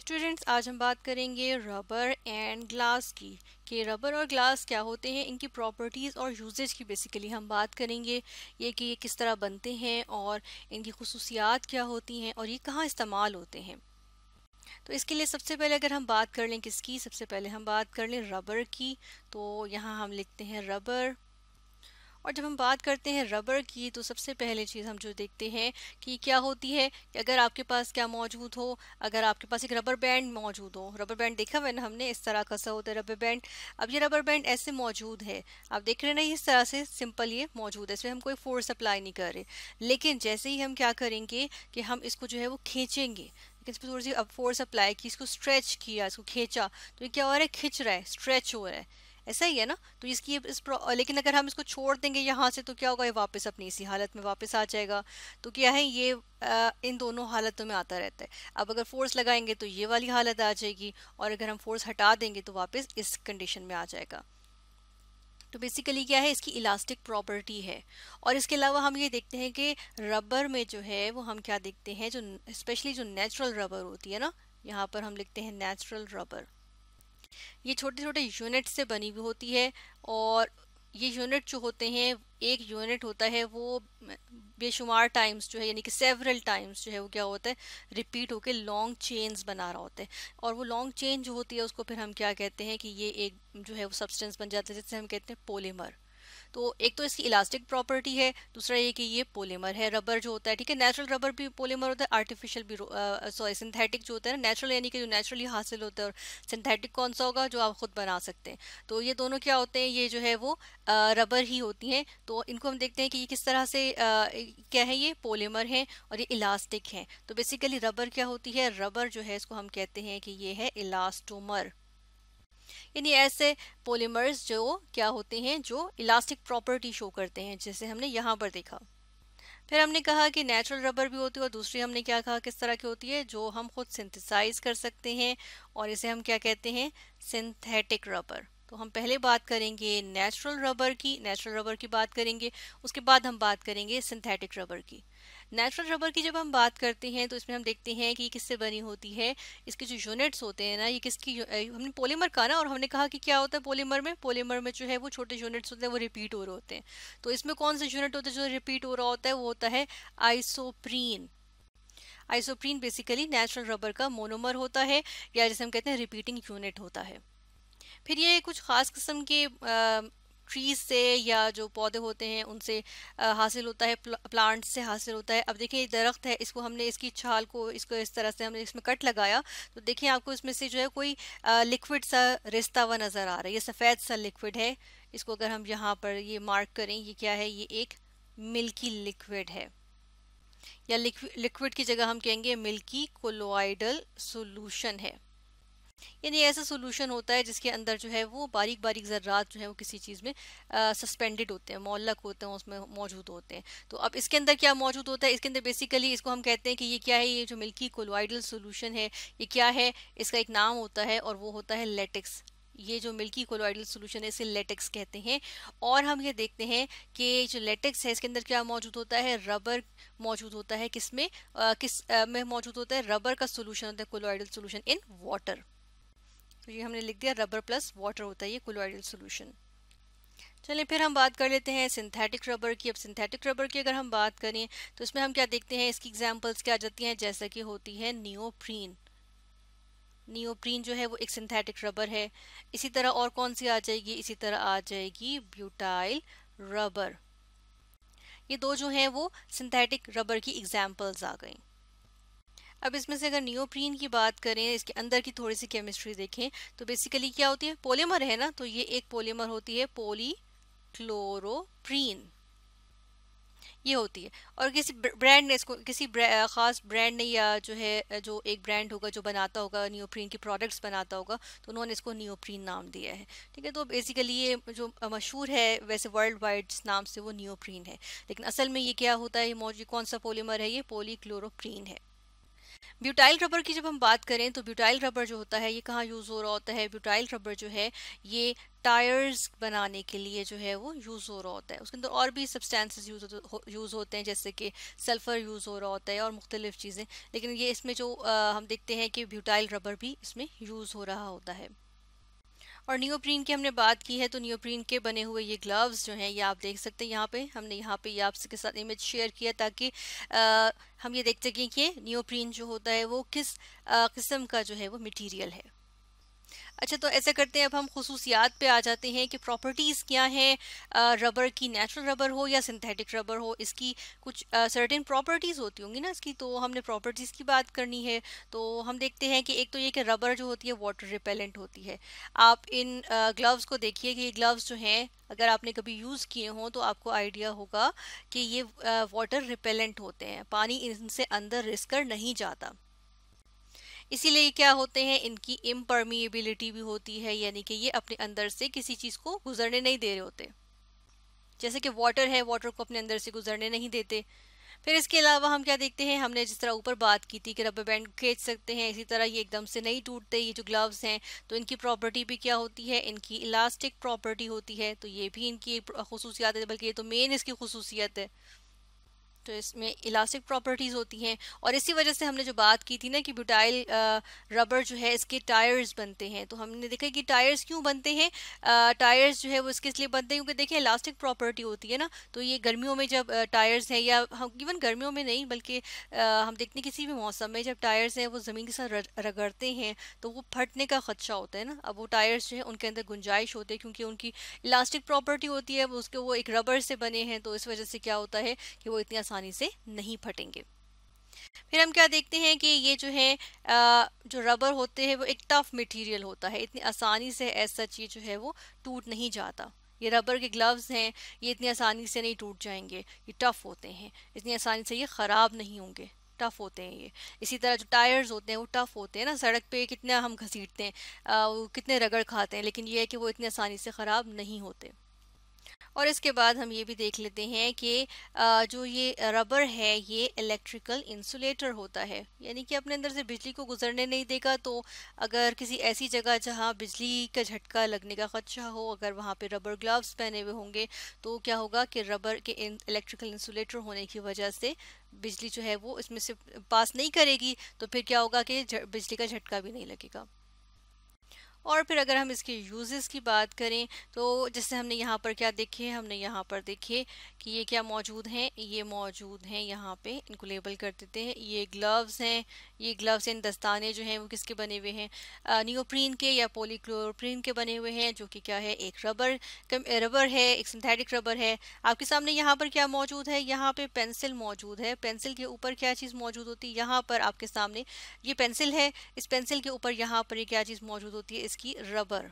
students आज हम बात करेंगे रबर एंड ग्लास की कि रबर और ग्लास क्या होते हैं इनकी प्रॉपर्टीज़ और यूजेज की बेसिकली हम बात करेंगे ये कि ये किस तरह बनते हैं और इनकी खसूसियात क्या होती हैं और ये कहाँ इस्तेमाल होते हैं तो इसके लिए सबसे पहले अगर हम बात कर लें किसकी सबसे पहले हम बात कर लें रबर की तो यहाँ हम लिखते हैं रबर और जब हम बात करते हैं रबर की तो सबसे पहले चीज़ हम जो देखते हैं कि क्या होती है कि अगर आपके पास क्या मौजूद हो अगर आपके पास एक रबर बैंड मौजूद हो रबर बैंड देखा हुआ ना हमने इस तरह का सा होता है रबर बैंड अब ये रबर बैंड ऐसे मौजूद है आप देख रहे हैं ना इस तरह से सिंपल ये मौजूद है इसमें हम कोई फोर्स अप्लाई नहीं कर रहे लेकिन जैसे ही हम क्या करेंगे कि हम इसको जो है वो खींचेंगे इस पर थोड़ी सी अब फोर्स अप्लाई की इसको स्ट्रेच किया इसको खींचा तो ये क्या हो रहा है खिंच रहा है स्ट्रेच हो रहा है ऐसा ही है ना तो इसकी इस लेकिन अगर हम इसको छोड़ देंगे यहाँ से तो क्या होगा ये वापस अपनी इसी हालत में वापस आ जाएगा तो क्या है ये आ, इन दोनों हालतों में आता रहता है अब अगर फोर्स लगाएंगे तो ये वाली हालत आ जाएगी और अगर हम फोर्स हटा देंगे तो वापस इस कंडीशन में आ जाएगा तो बेसिकली क्या है इसकी इलास्टिक प्रॉपर्टी है और इसके अलावा हम ये देखते हैं कि रबर में जो है वो हम क्या देखते हैं जो स्पेशली जो नेचुरल रबर होती है ना यहाँ पर हम लिखते हैं नेचुरल रबर ये छोटे छोटे यूनिट से बनी हुई होती है और ये यूनिट जो होते हैं एक यूनिट होता है वो बेशुमार टाइम्स जो है यानी कि सेवरल टाइम्स जो है वो क्या होता है रिपीट होकर लॉन्ग चेन्स बना रहा होता है और वो लॉन्ग चेन जो होती है उसको फिर हम क्या कहते हैं कि ये एक जो है वो सब्सटेंस बन जाता है जिससे हम कहते हैं पोलीमर तो एक तो इसकी इलास्टिक प्रॉपर्टी है दूसरा ये कि ये पोलीमर है रबर जो होता है ठीक है नेचुरल रबर भी पोलीमर होता है आर्टिफिशियल भी सॉरी सिंथेटिक जो होता है ना नेचुरल यानी कि जो नेचुरली हासिल होता है और सिंथेटिक कौन सा होगा जो आप खुद बना सकते हैं तो ये दोनों क्या होते हैं ये जो है वो रबर ही होती हैं तो इनको हम देखते हैं कि ये किस तरह से आ, क्या है ये पोलीमर हैं और ये इलास्टिक हैं तो बेसिकली रबर क्या होती है रबर जो है इसको हम कहते हैं कि ये है इलास्टोमर यानी ऐसे पॉलीमर्स जो क्या होते हैं जो इलास्टिक प्रॉपर्टी शो करते हैं जैसे हमने यहाँ पर देखा फिर हमने कहा कि नेचुरल रबर भी होती है और दूसरी हमने क्या कहा किस तरह की होती है जो हम खुद सिंथेसाइज कर सकते हैं और इसे हम क्या कहते हैं सिंथेटिक रबर तो हम पहले बात करेंगे नेचुरल रबर की नेचुरल रबर की बात करेंगे उसके बाद हम बात करेंगे सिंथेटिक रबर की नेचुरल रबर की जब हम बात करते हैं तो इसमें हम देखते हैं कि किससे बनी होती है इसके जो यूनिट्स होते हैं ना ये किसकी हमने पोलीमर कहा ना और हमने कहा कि क्या होता है पोलीमर में पोलीमर में जो है वो छोटे यूनिट्स होते हैं वो रिपीट हो रहे होते हैं तो इसमें कौन से यूनिट होते हैं जो रिपीट हो रहा होता है वो होता है isoprene isoprene basically natural rubber का मोनोमर होता है या जैसे हम कहते हैं रिपीटिंग यूनिट होता है फिर ये कुछ ख़ास किस्म के ट्रीज से या जो पौधे होते हैं उनसे हासिल होता है प्लांट्स से हासिल होता है अब देखिए ये दरख्त है इसको हमने इसकी छाल को इसको इस तरह से हमने इसमें कट लगाया तो देखिए आपको इसमें से जो है कोई लिक्विड सा रिश्ता हुआ नज़र आ रहा है ये सफ़ेद सा लिक्विड है इसको अगर हम यहाँ पर ये मार्क करें ये क्या है ये एक मिल्की लिक्विड है या लिक्विड की जगह हम कहेंगे मिल्की कोलोइडल सोल्यूशन है यानी ऐसा सोल्यूशन होता है जिसके अंदर जो है वो बारीक बारीक ज़र्रात जो है वो किसी चीज़ में सस्पेंडेड होते हैं मोलक होते हैं उसमें मौजूद होते हैं तो अब इसके अंदर क्या मौजूद होता है इसके अंदर बेसिकली इसको हम कहते हैं कि ये क्या है ये जो मिल्की कोलोइडल सोल्यूशन है ये क्या है इसका एक नाम होता है और वो होता है लेटिक्स ये जो मिल्की कोलोइडल सोल्यूशन है इसे लेटेक्स कहते हैं और हम ये देखते हैं कि जो लेटेक्स है इसके अंदर क्या मौजूद होता है रबर मौजूद होता है किस में आ, किस आ, में मौजूद होता है रबर का सोल्यूशन होता है कोलोइडल सोल्यूशन इन वाटर तो ये हमने लिख दिया रबर प्लस वाटर होता है ये कोलोइडल सोल्यूशन चलिए फिर हम बात कर लेते हैं सिंथेटिक रबर की अब सिंथेटिक रबर की अगर हम बात करें तो इसमें हम क्या देखते हैं इसकी एग्जांपल्स क्या आ जाती हैं जैसा कि होती है नियोप्रीन नियोप्रीन जो है वो एक सिंथेटिक रबर है इसी तरह और कौन सी आ जाएगी इसी तरह आ जाएगी ब्यूटाइल रबर ये दो जो हैं वो सिंथेटिक रबर की एग्जाम्पल्स आ गई अब इसमें से अगर नियोप्रीन की बात करें इसके अंदर की थोड़ी सी केमिस्ट्री देखें तो बेसिकली क्या होती है पोलीमर है ना तो ये एक पोलीमर होती है पोली क्लोरोप्रीन ये होती है और किसी ब्रांड ने इसको किसी ख़ास ब्रांड ने या जो है जो एक ब्रांड होगा जो बनाता होगा नियोप्रीन के प्रोडक्ट्स बनाता होगा तो उन्होंने इसको नियोप्रीन नाम दिया है ठीक है तो बेसिकली ये जो मशहूर है वैसे वर्ल्ड वाइड जिस नाम से वो नियोप्रीन है लेकिन असल में ये क्या होता है ये मौजूद कौन सा पोलीमर है ये पोली है ब्यूटाइल रबर की जब हम बात करें तो ब्यूटाइल रबर जो होता है ये कहाँ यूज़ हो रहा होता है ब्यूटाइल रबर जो है ये टायर्स बनाने के लिए जो है वो यूज़ हो रहा होता है उसके अंदर और भी सब्सटेंसेस यूज़ यूज़ होते हैं जैसे कि सल्फ़र यूज़ हो रहा होता है और मुख्तलिफ़ चीज़ें लेकिन ये इसमें जो आ, हम देखते हैं कि ब्यूटाइल रबर भी इसमें यूज़ हो रहा होता है और नियोप्रीन की हमने बात की है तो नियोप्रीन के बने हुए ये ग्लव्स जो हैं ये आप देख सकते हैं यहाँ पे हमने यहाँ पे ये आपके साथ इमेज शेयर किया ताकि आ, हम ये देख सकें कि नियोप्रीन जो होता है वो किस किस्म का जो है वो मटीरियल है अच्छा तो ऐसा करते हैं अब हम खसूसियात पे आ जाते हैं कि प्रॉपर्टीज़ क्या हैं रबर की नेचुरल रबर हो या सिंथेटिक रबर हो इसकी कुछ सर्टेन प्रॉपर्टीज़ होती होंगी ना इसकी तो हमने प्रॉपर्टीज़ की बात करनी है तो हम देखते हैं कि एक तो ये कि रबर जो होती है वाटर रिपेलेंट होती है आप इन ग्लव्स को देखिए कि ये ग्लव्स जो हैं अगर आपने कभी यूज़ किए हों तो आपको आइडिया होगा कि ये वाटर रिपेलेंट होते हैं पानी इनसे अंदर रिसकर नहीं जाता इसीलिए क्या होते हैं इनकी इम्परमिएबिलिटी भी होती है यानी कि ये अपने अंदर से किसी चीज़ को गुजरने नहीं दे रहे होते जैसे कि वाटर है वाटर को अपने अंदर से गुजरने नहीं देते फिर इसके अलावा हम क्या देखते हैं हमने जिस तरह ऊपर बात की थी कि रबर बैंड खींच सकते हैं इसी तरह ये एकदम से नहीं टूटते ये जो ग्लव्स हैं तो इनकी प्रॉपर्टी भी क्या होती है इनकी इलास्टिक प्रॉपर्टी होती है तो ये भी इनकी खसूसियात है बल्कि ये तो मेन इसकी खसूसियत है तो इसमें इलास्टिक प्रॉपर्टीज़ होती हैं और इसी वजह से हमने जो बात की थी ना कि ब्यूटाइल रबर जो है इसके टायर्स बनते हैं तो हमने देखा कि टायर्स क्यों बनते हैं टायर्स जो है वो इसके इसलिए बनते हैं क्योंकि देखिए इलास्टिक प्रॉपर्टी होती है ना तो ये गर्मियों में जब टायर्स हैं या हम इवन गर्मियों में नहीं बल्कि हम देखते हैं किसी भी मौसम में जब टायर्स हैं वो ज़मीन के साथ रगड़ते हैं तो वो फटने का खदशा होता है ना अब वो टायर्स जो है उनके अंदर गुंजाइश होती है क्योंकि उनकी इलास्टिक प्रॉपर्टी होती है उसके वो एक रबर से बने हैं तो इस वजह से क्या होता है कि वो इतनी आसानी से नहीं फटेंगे फिर हम क्या देखते हैं कि ये जो है जो रबर होते हैं वो एक टफ मटेरियल होता है इतनी आसानी से ऐसा चीज़ जो है वो टूट नहीं जाता ये रबर के ग्लव्स हैं ये इतनी आसानी से नहीं टूट जाएंगे ये टफ़ होते हैं इतनी आसानी से ये ख़राब नहीं होंगे टफ़ होते हैं ये इसी तरह जो टायर्स होते हैं वो टफ़ होते हैं ना सड़क पे कितना हम घसीटते हैं आ, वो कितने रगड़ खाते हैं लेकिन ये है कि वो इतनी आसानी से ख़राब नहीं होते और इसके बाद हम ये भी देख लेते हैं कि जो ये रबर है ये इलेक्ट्रिकल इंसुलेटर होता है यानी कि अपने अंदर से बिजली को गुजरने नहीं देगा तो अगर किसी ऐसी जगह जहाँ बिजली का झटका लगने का खदशा हो अगर वहाँ पे रबर ग्लव्स पहने हुए होंगे तो क्या होगा कि रबर के इलेक्ट्रिकल इंसुलेटर होने की वजह से बिजली जो है वो इसमें से पास नहीं करेगी तो फिर क्या होगा कि बिजली का झटका भी नहीं लगेगा और फिर अगर हम इसके यूजेस की बात करें तो जैसे हमने यहाँ पर क्या देखे हमने यहाँ पर देखे कि ये क्या मौजूद हैं ये मौजूद हैं यहाँ पे इनको लेबल कर देते हैं ये ग्लव्स हैं ये ग्लव्स इन दस्ताने जो हैं वो किसके बने हुए हैं नियोप्रीन के या पोलिक्लोरप्रीन के बने हुए हैं जो कि क्या है एक रबर रबर है एक सिंथेटिक रबर है आपके सामने यहाँ पर क्या मौजूद है यहाँ पे पेंसिल मौजूद है पेंसिल के ऊपर क्या चीज़ मौजूद होती है यहाँ पर आपके सामने ये पेंसिल है इस पेंसिल के ऊपर यहाँ पर ये क्या चीज़ मौजूद होती है इसकी रबर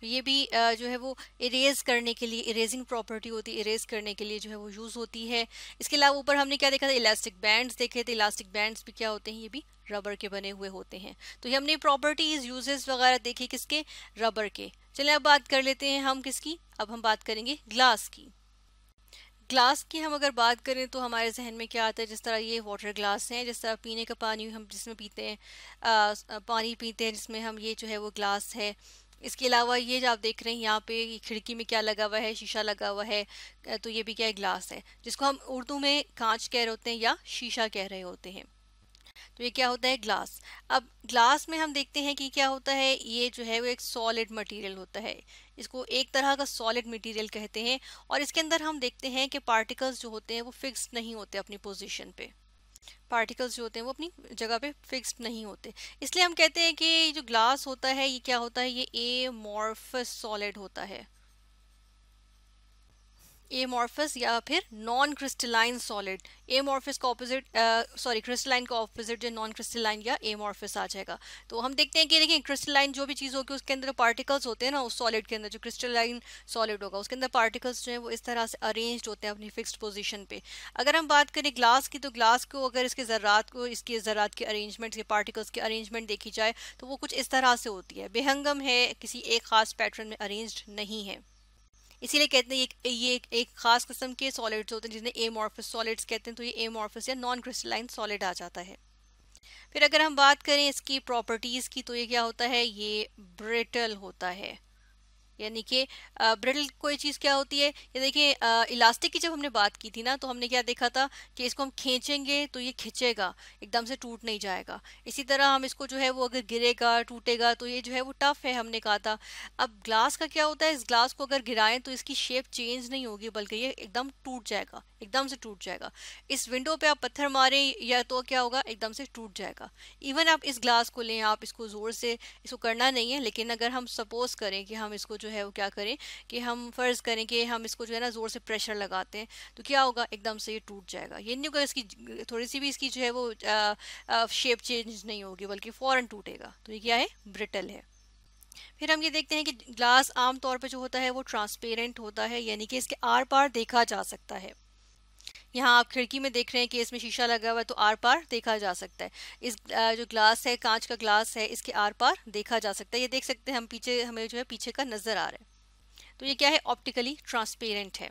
तो ये भी जो है वो इरेज करने के लिए इरेजिंग प्रॉपर्टी होती है इरेज करने के लिए जो है वो यूज़ होती है इसके अलावा ऊपर हमने क्या देखा था इलास्टिक बैंड्स देखे थे इलास्टिक बैंड्स भी क्या होते हैं ये भी रबर के बने हुए होते हैं तो ये हमने प्रॉपर्टीज़ यूजेस वगैरह देखे किसके रबर के चले अब बात कर लेते हैं हम किसकी अब हम बात करेंगे ग्लास की ग्लास की हम अगर बात करें तो हमारे जहन में क्या आता है जिस तरह ये वाटर ग्लास हैं जिस तरह पीने का पानी हम जिसमें पीते हैं आ, पानी पीते हैं जिसमें हम ये जो है वो ग्लास है इसके अलावा ये जो आप देख रहे हैं यहाँ पे खिड़की में क्या लगा हुआ है शीशा लगा हुआ है तो ये भी क्या है ग्लास है जिसको हम उर्दू में कांच कह रहे होते हैं या शीशा कह रहे होते हैं तो ये क्या होता है ग्लास अब ग्लास में हम देखते हैं कि क्या होता है ये जो है वो एक सॉलिड मटेरियल होता है इसको एक तरह का सॉलिड मटेरियल कहते हैं और इसके अंदर हम देखते हैं कि पार्टिकल्स जो होते हैं वो फिक्स नहीं होते अपनी पोजिशन पे पार्टिकल्स जो होते हैं वो अपनी जगह पे फिक्स नहीं होते इसलिए हम कहते हैं कि जो ग्लास होता है ये क्या होता है ये ए सॉलिड होता है एमॉर्फस या फिर नॉन क्रिस्टलाइन सॉलिड एमॉर्फस का ऑपोजिट सॉरी क्रिस्टलाइन का ऑपोजिट जो नॉन क्रिस्टलाइन या एमॉर्फस आ जाएगा तो हम देखते हैं कि देखिए क्रिस्टलाइन जो भी चीज़ होगी उसके अंदर पार्टिकल्स होते हैं ना उस सॉलिड के अंदर जो क्रिस्टलाइन सॉलिड होगा उसके अंदर पार्टिकल्स जो है वो इस तरह से अरेंज होते हैं अपनी फिक्सड पोजिशन पर अगर हम बात करें ग्लास की तो ग्लास को अगर इसके ज़रात को इसके ज़रात के अरेंजमेंट के पार्टिकल्स की अरेंजमेंट देखी जाए तो वो कुछ इस तरह से होती है बेहंगम है किसी एक खास पैटर्न में अरेंज नहीं है इसीलिए कहते हैं ये ये एक, एक खास किस्म के सॉलिड्स होते हैं जिन्हें एमॉर्फस सॉलिड्स कहते हैं तो ये एमॉर्फस या नॉन क्रिस्टलाइन सॉलिड आ जाता है फिर अगर हम बात करें इसकी प्रॉपर्टीज़ की तो ये क्या होता है ये ब्रिटल होता है यानी कि ब्रिडल कोई चीज़ क्या होती है ये देखिए इलास्टिक की जब हमने बात की थी ना तो हमने क्या देखा था कि इसको हम खींचेंगे तो ये खिंचेगा एकदम से टूट नहीं जाएगा इसी तरह हम इसको जो है वो अगर गिरेगा टूटेगा तो ये जो है वो टफ है हमने कहा था अब ग्लास का क्या होता है इस ग्लास को अगर गिराएं तो इसकी शेप चेंज नहीं होगी बल्कि ये एकदम टूट जाएगा एकदम से टूट जाएगा इस विंडो पर आप पत्थर मारें या तो क्या होगा एकदम से टूट जाएगा इवन आप इस ग्लास को लें आप इसको ज़ोर से इसको करना नहीं है लेकिन अगर हम सपोज करें कि हम इसको जो जो है वो क्या करें कि हम फ़र्ज़ करें कि हम इसको जो है ना ज़ोर से प्रेशर लगाते हैं तो क्या होगा एकदम से ये टूट जाएगा ये नहीं होगा इसकी थोड़ी सी भी इसकी जो है वो आ, आ, शेप चेंज नहीं होगी बल्कि फ़ौरन टूटेगा तो ये क्या है ब्रिटल है फिर हम ये देखते हैं कि ग्लास आम तौर पर जो होता है वो ट्रांसपेरेंट होता है यानी कि इसके आर पार देखा जा सकता है यहाँ आप खिड़की में देख रहे हैं कि इसमें शीशा लगा हुआ है तो आर पार देखा जा सकता है इस जो ग्लास है कांच का ग्लास है इसके आर पार देखा जा सकता है ये देख सकते हैं हम पीछे हमें जो है पीछे का नज़र आ रहा है तो ये क्या है ऑप्टिकली ट्रांसपेरेंट है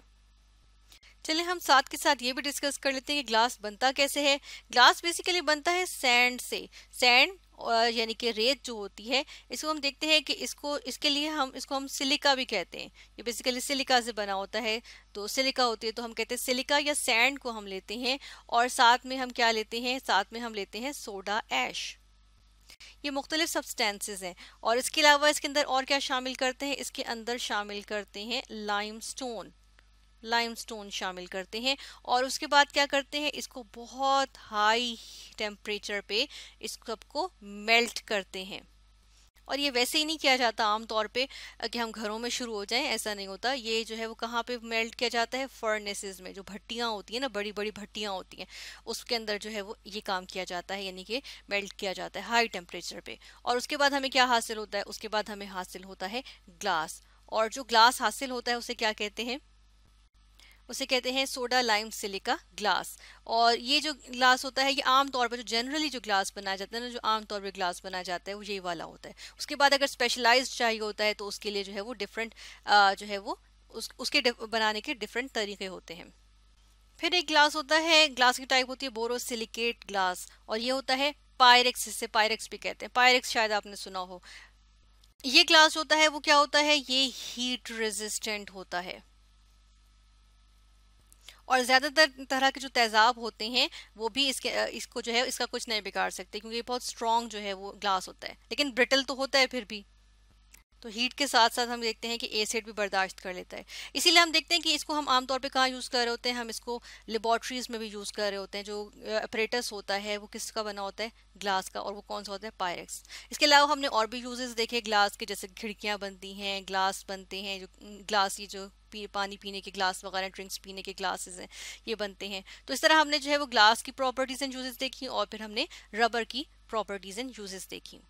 चलिए हम साथ के साथ ये भी डिस्कस कर लेते हैं कि ग्लास बनता कैसे है ग्लास बेसिकली बनता है सैंड से सैंड यानी कि रेत जो होती है इसको हम देखते हैं कि इसको इसके लिए हम इसको हम सिलिका भी कहते हैं ये बेसिकली सिलिका से बना होता है तो सिलिका होती है तो हम कहते हैं सिलिका या सैंड को हम लेते हैं और साथ में हम क्या लेते हैं साथ में हम लेते हैं सोडा ऐश ये मुख्तलिफ सब्सटेंसेज हैं और इसके अलावा इसके अंदर और क्या शामिल करते हैं इसके अंदर शामिल करते हैं लाइम स्टोन लाइमस्टोन शामिल करते हैं और उसके बाद क्या करते हैं इसको बहुत हाई टेम्परेचर पे इस सबको मेल्ट करते हैं और ये वैसे ही नहीं किया जाता आमतौर पे कि हम घरों में शुरू हो जाएं ऐसा नहीं होता ये जो है वो कहाँ पे मेल्ट किया जाता है फर्नेसेस में जो भट्टियाँ होती हैं ना बड़ी बड़ी भट्टियाँ होती हैं उसके अंदर जो है वो ये काम किया जाता है यानी कि मेल्ट किया जाता है हाई टेम्परेचर पर और उसके बाद हमें क्या हासिल होता है उसके बाद हमें हासिल होता है ग्लास और जो ग्लास हासिल होता है उसे क्या कहते हैं उसे कहते हैं सोडा लाइम सिलिका ग्लास और ये जो ग्लास होता है ये आमतौर पर जो जनरली जो ग्लास बनाया जाता है ना जो आमतौर पर ग्लास बनाया जाता है वो यही वाला होता है उसके बाद अगर स्पेशलाइज चाहिए होता है तो उसके लिए जो है वो डिफरेंट जो है वो उस, उसके बनाने के डिफरेंट तरीके होते हैं फिर एक ग्लास होता है ग्लास की टाइप होती है बोरोसिलिकेट ग्लास और ये होता है पायरेक्स जिससे पायरेक्स भी कहते हैं पायरेक्स शायद आपने सुना हो ये ग्लास होता है वो क्या होता है ये हीट रेजिस्टेंट होता है और ज़्यादातर तरह के जो तेज़ाब होते हैं वो भी इसके इसको जो है इसका कुछ नहीं बिगाड़ सकते क्योंकि ये बहुत स्ट्रॉन्ग जो है वो ग्लास होता है लेकिन ब्रिटल तो होता है फिर भी तो हीट के साथ साथ हम देखते हैं कि एसिड भी बर्दाश्त कर लेता है इसीलिए हम देखते हैं कि इसको हम आमतौर पर कहाँ यूज़ कर रहे होते हैं हम इसको लेबॉट्रीज में भी यूज़ कर रहे होते हैं जो अपरेटस होता है वो किसका बना होता है ग्लास का और वो कौन सा होता है पायरेक्स इसके अलावा हमने और भी यूजेस देखे ग्लास के जैसे खिड़कियाँ बनती हैं ग्लास बनते हैं जो ग्लास ये जो पी, पानी पीने के ग्लास वगैरह ड्रिंक्स पीने के ग्लासेस हैं ये बनते हैं तो इस तरह हमने जो है वो ग्लास की प्रॉपर्टीज़ एंड यूजेस देखी और फिर हमने रबर की प्रॉपर्टीज़ एंड यूजेस देखी